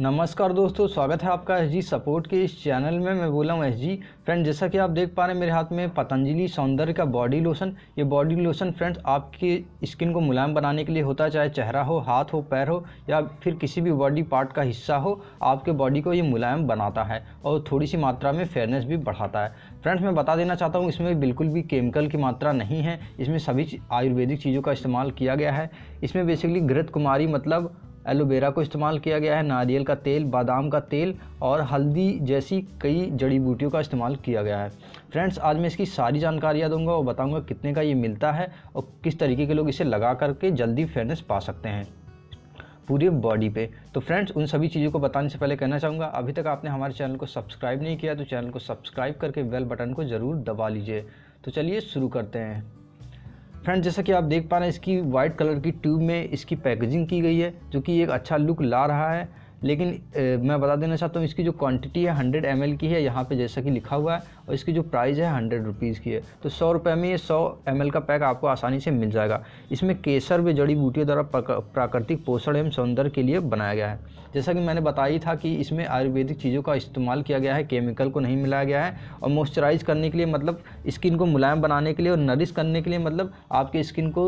नमस्कार दोस्तों स्वागत है आपका एस जी सपोर्ट के इस चैनल में मैं बोला हूँ एस जी फ्रेंड जैसा कि आप देख पा रहे हैं मेरे हाथ में पतंजलि सौंदर्य का बॉडी लोशन ये बॉडी लोशन फ्रेंड्स आपके स्किन को मुलायम बनाने के लिए होता है चाहे चेहरा हो हाथ हो पैर हो या फिर किसी भी बॉडी पार्ट का हिस्सा हो आपके बॉडी को ये मुलायम बनाता है और थोड़ी सी मात्रा में फेयरनेस भी बढ़ाता है फ्रेंड्स मैं बता देना चाहता हूँ इसमें बिल्कुल भी केमिकल की मात्रा नहीं है इसमें सभी आयुर्वेदिक चीज़ों का इस्तेमाल किया गया है इसमें बेसिकली घृत कुमारी मतलब एलोवेरा को इस्तेमाल किया गया है नारियल का तेल बादाम का तेल और हल्दी जैसी कई जड़ी बूटियों का इस्तेमाल किया गया है फ्रेंड्स आज मैं इसकी सारी जानकारियाँ दूंगा और बताऊंगा कितने का ये मिलता है और किस तरीके के लोग इसे लगा करके जल्दी फेयरनेस पा सकते हैं पूरे बॉडी पे तो फ्रेंड्स उन सभी चीज़ों को बताने से पहले कहना चाहूँगा अभी तक आपने हमारे चैनल को सब्सक्राइब नहीं किया तो चैनल को सब्सक्राइब करके बेल बटन को ज़रूर दबा लीजिए तो चलिए शुरू करते हैं फ्रेंड जैसा कि आप देख पा रहे हैं इसकी वाइट कलर की ट्यूब में इसकी पैकेजिंग की गई है जो कि एक अच्छा लुक ला रहा है लेकिन ए, मैं बता देना चाहता हूँ इसकी जो क्वांटिटी है हंड्रेड एम की है यहाँ पे जैसा कि लिखा हुआ है और इसकी जो प्राइस है हंड्रेड रुपीज़ की है तो सौ रुपये में ये सौ एम का पैक आपको आसानी से मिल जाएगा इसमें केसर व जड़ी बूटियों द्वारा प्राकृतिक पोषण एवं सौंदर्य के लिए बनाया गया है जैसा कि मैंने बताया था कि इसमें आयुर्वेदिक चीज़ों का इस्तेमाल किया गया है केमिकल को नहीं मिलाया गया है और मॉइस्चराइज करने के लिए मतलब स्किन को मुलायम बनाने के लिए और नरिश करने के लिए मतलब आपके स्किन को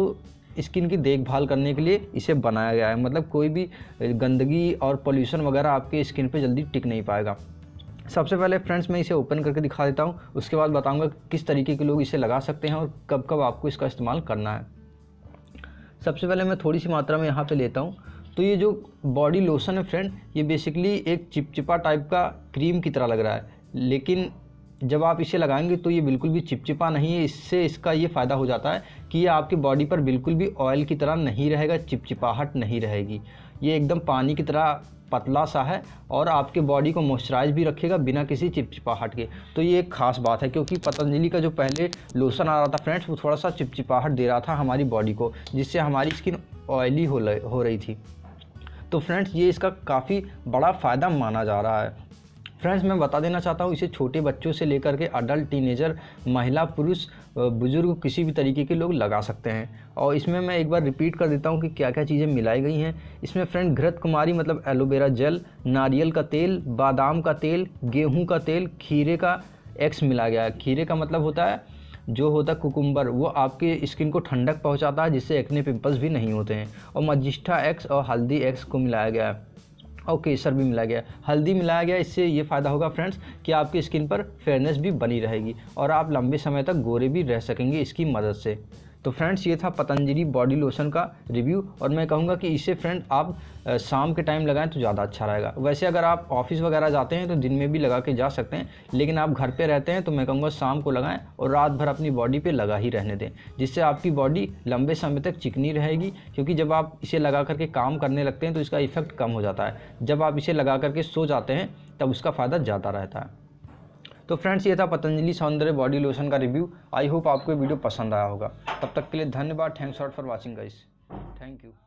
स्किन की देखभाल करने के लिए इसे बनाया गया है मतलब कोई भी गंदगी और पोल्यूशन वगैरह आपके स्किन पे जल्दी टिक नहीं पाएगा सबसे पहले फ्रेंड्स मैं इसे ओपन करके दिखा देता हूँ उसके बाद बताऊँगा किस तरीके के लोग इसे लगा सकते हैं और कब कब आपको इसका इस्तेमाल करना है सबसे पहले मैं थोड़ी सी मात्रा में यहाँ पर लेता हूँ तो ये जो बॉडी लोशन है फ्रेंड ये बेसिकली एक चिपचिपा टाइप का क्रीम की तरह लग रहा है लेकिन जब आप इसे लगाएंगे तो ये बिल्कुल भी चिपचिपा नहीं है इससे इसका ये फ़ायदा हो जाता है कि ये आपकी बॉडी पर बिल्कुल भी ऑयल की तरह नहीं रहेगा चिपचिपाहट नहीं रहेगी ये एकदम पानी की तरह पतला सा है और आपके बॉडी को मॉइस्चराइज भी रखेगा बिना किसी चिपचिपाहट के तो ये एक खास बात है क्योंकि पतंजलि का जो पहले लोशन आ रहा था फ्रेंड्स वो थोड़ा सा चिपचिपाहट दे रहा था हमारी बॉडी को जिससे हमारी स्किन ऑयली हो रही थी तो फ्रेंड्स ये इसका काफ़ी बड़ा फ़ायदा माना जा रहा है फ्रेंड्स मैं बता देना चाहता हूँ इसे छोटे बच्चों से लेकर के अडल्ट टीनेजर महिला पुरुष बुज़ुर्ग किसी भी तरीके के लोग लगा सकते हैं और इसमें मैं एक बार रिपीट कर देता हूँ कि क्या क्या चीज़ें मिलाई गई हैं इसमें फ्रेंड घृत कुमारी मतलब एलोवेरा जेल नारियल का तेल बादाम का तेल गेहूँ का तेल खीरे का एक्स मिला गया है खीरे का मतलब होता है जो होता है कुकुम्बर वो आपके स्किन को ठंडक पहुंचाता है जिससे एक्ने पिंपल्स भी नहीं होते हैं और मजिष्ठा एक्स और हल्दी एक्स को मिलाया गया है और केसर भी मिला गया हल्दी मिलाया गया इससे ये फ़ायदा होगा फ्रेंड्स कि आपकी स्किन पर फेयरनेस भी बनी रहेगी और आप लंबे समय तक गोरे भी रह सकेंगे इसकी मदद से तो फ्रेंड्स ये था पतंजलि बॉडी लोशन का रिव्यू और मैं कहूँगा कि इससे फ्रेंड आप शाम के टाइम लगाएं तो ज़्यादा अच्छा रहेगा वैसे अगर आप ऑफिस वगैरह जाते हैं तो दिन में भी लगा के जा सकते हैं लेकिन आप घर पर रहते हैं तो मैं कहूँगा शाम को लगाएँ और रात भर अपनी बॉडी पर लगा ही रहने दें जिससे आपकी बॉडी लंबे समय तक चिकनी रहेगी क्योंकि जब आप इसे लगा करके काम करने लगते हैं तो इसका इफेक्ट कम हो जाता है जब आप इसे लगा करके सो जाते हैं तब उसका फ़ायदा ज़्यादा रहता है तो फ्रेंड्स ये था पतंजलि सौंदर्य बॉडी लोशन का रिव्यू आई होप आपको वीडियो पसंद आया होगा तब तक के लिए धन्यवाद thanks for watching guys thank you